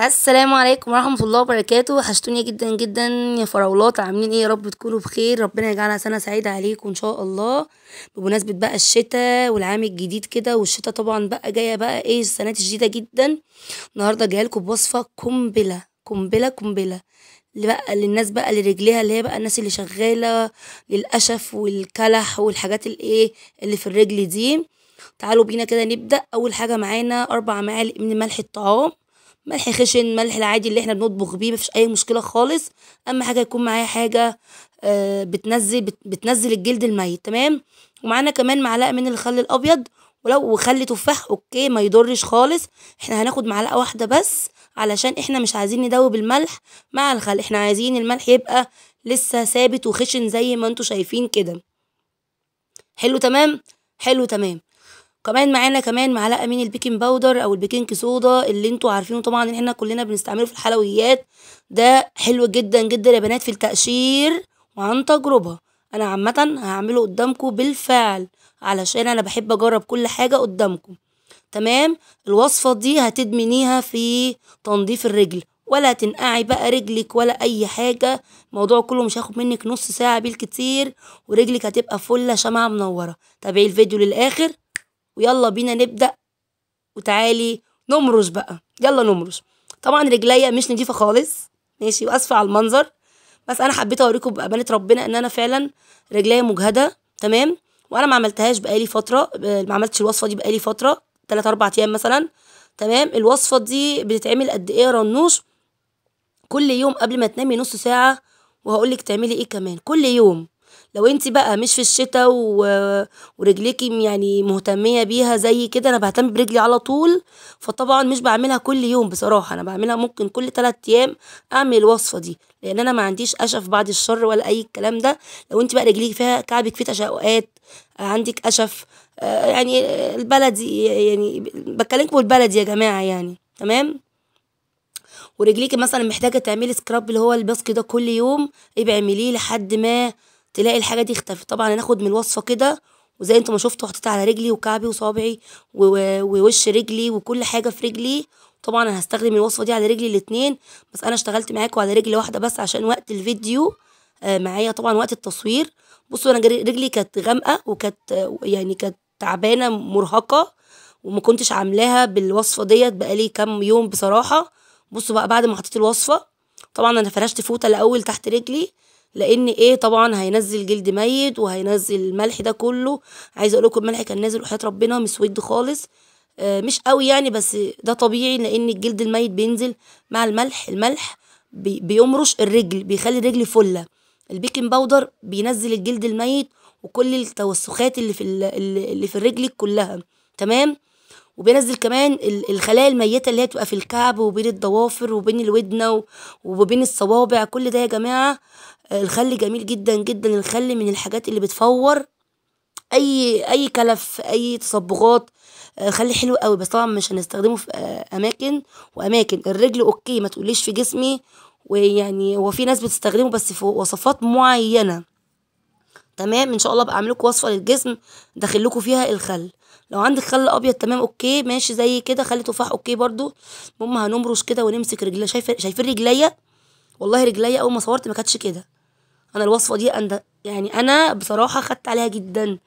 السلام عليكم ورحمة الله وبركاته وحشتوني جدا جدا يا فراولات عاملين ايه يا رب تكونوا بخير ربنا يجعلها سنة سعيدة عليكم ان شاء الله بمناسبة بقى الشتاء والعام الجديد كده والشتاء طبعا بقى جاية بقى ايه السنة الجديده جدا النهاردة جاية لكم بوصفة قنبلة قنبلة قنبلة بقى للناس بقى اللي رجليها اللي هي بقى الناس اللي شغالة للأشف والكلح والحاجات الايه اللي في الرجل دي تعالوا بينا كده نبدأ أول حاجة معانا أربع معالق من ملح الطعام ملح خشن ملح العادي اللي احنا بنطبخ بيه مفيش اي مشكله خالص اهم حاجه يكون معايا حاجه آه بتنزل بتنزل الجلد الميت تمام ومعانا كمان معلقه من الخل الابيض ولو وخل تفاح اوكي ما يضرش خالص احنا هناخد معلقه واحده بس علشان احنا مش عايزين ندوب الملح مع الخل احنا عايزين الملح يبقى لسه ثابت وخشن زي ما انتوا شايفين كده حلو تمام حلو تمام كمان معانا كمان معلقه من البيكنج باودر او البيكنج صودا اللي انتوا عارفينه طبعا ان احنا كلنا بنستعمله في الحلويات ده حلو جدا جدا يا بنات في التقشير وعن تجربه انا عامه هعمله قدامكم بالفعل علشان انا بحب اجرب كل حاجه قدامكم تمام الوصفه دي هتدمنيها في تنظيف الرجل ولا تنقعي بقى رجلك ولا اي حاجه الموضوع كله مش هياخد منك نص ساعه بالكتير ورجلك هتبقى فله شمعه منوره تابعي الفيديو للاخر ويلا بينا نبدأ وتعالي نمرس بقى يلا نمرس طبعا رجليا مش نضيفة خالص ماشي وأسفة على المنظر بس أنا حبيت أوريكم بأمانة ربنا إن أنا فعلا رجليا مجهدة تمام وأنا ما عملتهاش بقالي فترة آه، ما عملتش الوصفة دي بقالي فترة 3 أربع أيام مثلا تمام الوصفة دي بتتعمل قد إيه رنوش كل يوم قبل ما تنامي نص ساعة وهقولك تعملي إيه كمان كل يوم لو انت بقى مش في الشتاء و... ورجليكي يعني مهتميه بيها زي كده انا بهتم برجلي على طول فطبعا مش بعملها كل يوم بصراحه انا بعملها ممكن كل ثلاث ايام اعمل الوصفه دي لان انا ما عنديش اشف بعد الشر ولا اي الكلام ده لو انت بقى رجليك فيها كعبك فيه تشققات عندك اشف آه، يعني البلدي يعني بكلمكم البلدي يا جماعه يعني تمام ورجليكي مثلا محتاجه تعملي سكراب اللي هو الباسك ده كل يوم ابقي اعمليه لحد ما تلاقي الحاجه دي اختفت طبعا هناخد من الوصفه كده وزي انتوا ما شفتوا حطيتها على رجلي وكعبي وصابعي ووش رجلي وكل حاجه في رجلي طبعا انا هستخدم الوصفه دي على رجلي الاتنين بس انا اشتغلت معاكم على رجلي واحده بس عشان وقت الفيديو آه، معايا طبعا وقت التصوير بصوا انا رجلي كانت غامقه وكانت يعني كانت تعبانه مرهقه وما كنتش عاملاها بالوصفه ديت بقالي كام يوم بصراحه بصوا بقى بعد ما حطيت الوصفه طبعا انا فرشت فوطه الاول تحت رجلي لان ايه طبعا هينزل جلد ميت وهينزل الملح ده كله عايزه اقول لكم الملح كان نازل وحياه ربنا مسود خالص آه، مش قوي يعني بس ده طبيعي لان الجلد الميت بينزل مع الملح الملح بيمرش الرجل بيخلي الرجل فله البيكنج باودر بينزل الجلد الميت وكل التوسخات اللي في اللي في الرجل كلها تمام وبينزل كمان الخلايا الميتة اللي هي بتبقى في الكعب وبين الضوافر وبين الودنة وبين الصوابع كل ده يا جماعة الخل جميل جدا جدا الخل من الحاجات اللي بتفور اي اي كلف اي تصبغات آه، خلي حلو قوي بس طبعا مش هنستخدمه في آه، اماكن واماكن الرجل اوكي ما تقوليش في جسمي ويعني هو في ناس بتستخدمه بس في وصفات معينه تمام ان شاء الله ابقى اعمل لكم وصفه للجسم داخل لكم فيها الخل لو عندك خل ابيض تمام اوكي ماشي زي كده خل تفاح اوكي برضو المهم هنمرش كده ونمسك رجلي شايفه شايفين رجليا والله رجليا اول ما صورت ما كانتش كده انا الوصفه دي أند... يعني انا بصراحه خدت عليها جدا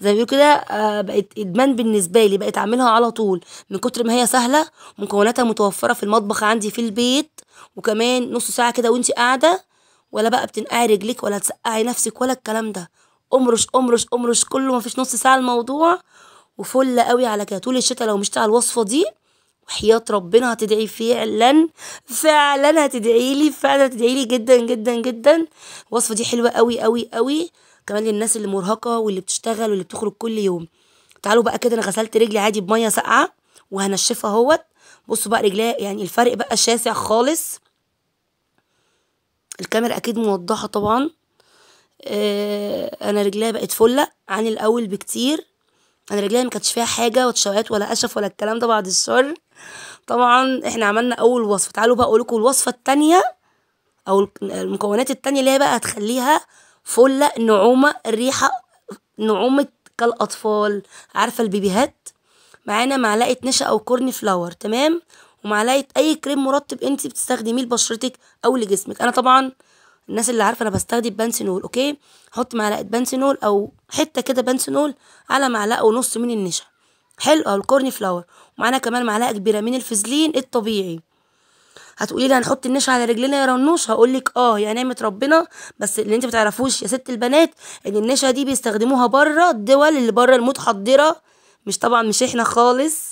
زي ما بيقولوا كده آه، بقت ادمان بالنسبه لي بقيت اعملها على طول من كتر ما هي سهله ومكوناتها متوفره في المطبخ عندي في البيت وكمان نص ساعه كده وانت قاعده ولا بقى بتنقعي رجلك ولا تسقعي نفسك ولا الكلام ده امرش امرش امرش كله ما فيش نص ساعه الموضوع وفله قوي على كده طول الشتاء لو مشت على الوصفه دي حياة ربنا هتدعي فعلا فعلا هتدعي لي فعلا هتدعي لي جدا جدا جدا الوصفة دي حلوة قوي قوي قوي كمان للناس اللي مرهقة واللي بتشتغل واللي بتخرج كل يوم تعالوا بقى كده انا غسلت رجلي عادي بمية ساقعة وهنشفها اهوت بصوا بقى رجلي يعني الفرق بقى شاسع خالص الكاميرا اكيد موضحة طبعا آه، انا رجلي بقت فلة عن الاول بكتير انا رجلي ما كانتش فيها حاجه وتشوهات ولا قشف ولا الكلام ده بعد الشر طبعا احنا عملنا اول وصفه تعالوا بقى اقول لكم الوصفه الثانيه او المكونات الثانيه اللي هي بقى هتخليها فله نعومه الريحه نعومه كالاطفال عارفه البيبيهات معانا معلقه نشا او كورن فلاور تمام ومعلقه اي كريم مرطب انت بتستخدميه لبشرتك او لجسمك انا طبعا الناس اللي عارفه انا بستخدم بنسنول اوكي حط معلقه بنسنول او حته كده بنسنول على معلقه ونص من النشا حلو او الكورني فلاور ومعانا كمان معلقه كبيره من الفازلين الطبيعي هتقولي لي هنحط النشا على رجلنا يا رنوش هقول لك اه يا نعمه ربنا بس اللي انت ما تعرفوش يا ست البنات ان النشا دي بيستخدموها بره الدول اللي بره المتحضره مش طبعا مش احنا خالص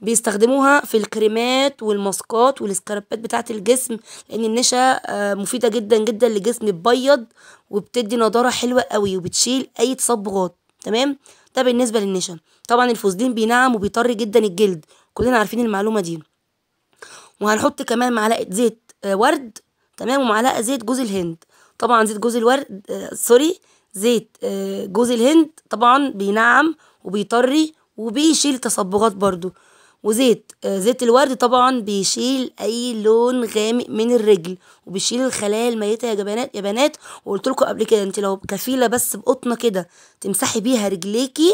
بيستخدموها في الكريمات والماسكات والسكرابات بتاعة الجسم لأن النشا آه، مفيدة جدا جدا لجسم بيض وبتدي نضارة حلوة قوي وبتشيل أي تصبغات تمام ده بالنسبة للنشا طبعا الفوزدين بينعم وبيطري جدا الجلد كلنا عارفين المعلومة دي وهنحط كمان معلقة زيت آه، ورد تمام ومعلقة زيت جوز الهند طبعا زيت جوز الورد آه، سوري زيت جوز الهند طبعا بينعم وبيطري وبيشيل تصبغات برضو وزيت آه، زيت الورد طبعا بيشيل اي لون غامق من الرجل وبيشيل الخلايا الميته يا بنات يا بنات وقلت لكم قبل كده انت لو كفيله بس بقطنه كده تمسحي بيها رجليكي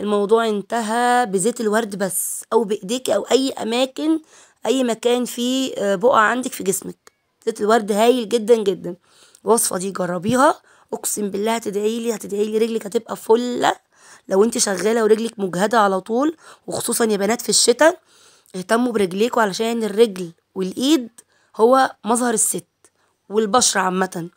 الموضوع انتهى بزيت الورد بس او بايديكي او اي اماكن اي مكان فيه آه، بقع عندك في جسمك زيت الورد هايل جدا جدا الوصفه دي جربيها اقسم بالله هتدعيلي هتدعيلي رجلك هتبقى فله لو انت شغاله ورجلك مجهده على طول وخصوصا يا بنات في الشتاء اهتموا برجليكوا علشان الرجل والايد هو مظهر الست والبشره عامه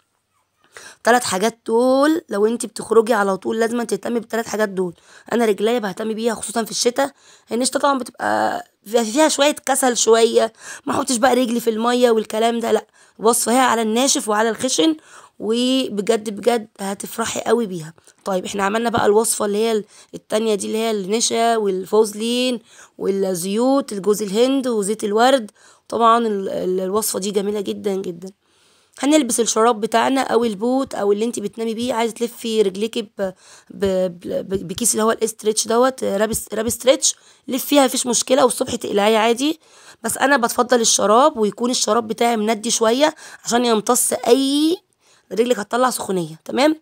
ثلاث حاجات دول لو انت بتخرجي على طول لازم تهتمي بالثلاث حاجات دول انا رجليا بهتم بيها خصوصا في الشتاء لان الشتاء طبعا بتبقى فيها شويه كسل شويه ما احطش بقى رجلي في الميه والكلام ده لا هي على الناشف وعلى الخشن وبجد بجد هتفرحي قوي بيها طيب احنا عملنا بقى الوصفه اللي هي الثانيه دي اللي هي النشا والفوزلين والزيوت الجوز الهند وزيت الورد طبعا الوصفه دي جميله جدا جدا هنلبس الشراب بتاعنا او البوت او اللي انت بتنامي بيه عايزه تلفي رجليك بكيس اللي هو الاسترتش دوت رابس استرتش لفيها مفيش مشكله والصبح تقلعيه عادي بس انا بتفضل الشراب ويكون الشراب بتاعي مندي شويه عشان يمتص اي رجلك هتطلع سخونيه تمام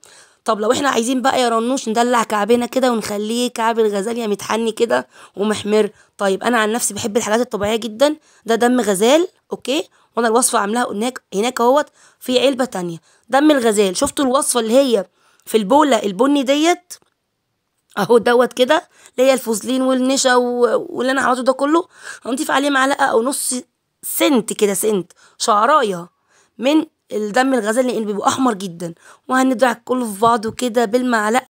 طب لو احنا عايزين بقى يا رنوش ندلع كعبنا كده ونخليه كعب الغزال يا متحني كده ومحمر طيب انا عن نفسي بحب الحاجات الطبيعيه جدا ده دم غزال اوكي وانا الوصفه عاملاها هناك هناك اهوت في علبه تانية دم الغزال شفتوا الوصفه اللي هي في البوله البني ديت اهو دوت كده اللي هي الفوزلين والنشا واللي انا عملته ده كله هنضيف عليه معلقه او نص سنت كده سنت شعرايه من الدم الغزال لان بيبقى احمر جدا وهندعك كله في بعضه كده بالمعلقه